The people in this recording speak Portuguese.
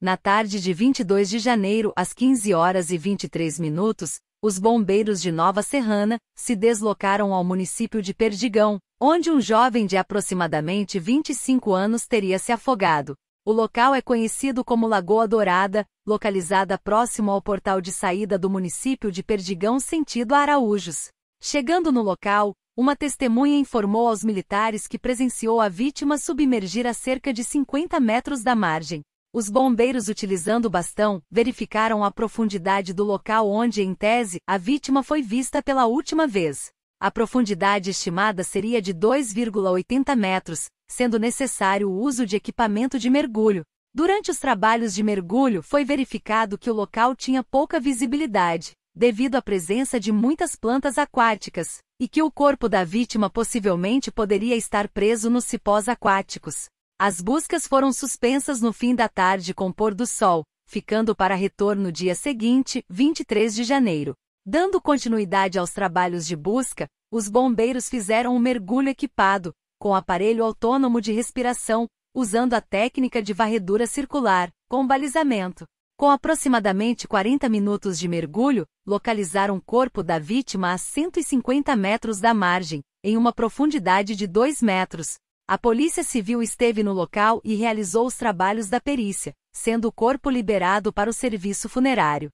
Na tarde de 22 de janeiro, às 15 horas e 23 minutos, os bombeiros de Nova Serrana se deslocaram ao município de Perdigão, onde um jovem de aproximadamente 25 anos teria se afogado. O local é conhecido como Lagoa Dourada, localizada próximo ao portal de saída do município de Perdigão sentido Araújos. Chegando no local, uma testemunha informou aos militares que presenciou a vítima submergir a cerca de 50 metros da margem. Os bombeiros utilizando o bastão, verificaram a profundidade do local onde, em tese, a vítima foi vista pela última vez. A profundidade estimada seria de 2,80 metros, sendo necessário o uso de equipamento de mergulho. Durante os trabalhos de mergulho, foi verificado que o local tinha pouca visibilidade, devido à presença de muitas plantas aquáticas, e que o corpo da vítima possivelmente poderia estar preso nos cipós aquáticos. As buscas foram suspensas no fim da tarde com pôr do sol, ficando para retorno dia seguinte, 23 de janeiro. Dando continuidade aos trabalhos de busca, os bombeiros fizeram um mergulho equipado, com aparelho autônomo de respiração, usando a técnica de varredura circular, com balizamento. Com aproximadamente 40 minutos de mergulho, localizaram o corpo da vítima a 150 metros da margem, em uma profundidade de 2 metros, a Polícia Civil esteve no local e realizou os trabalhos da perícia, sendo o corpo liberado para o serviço funerário.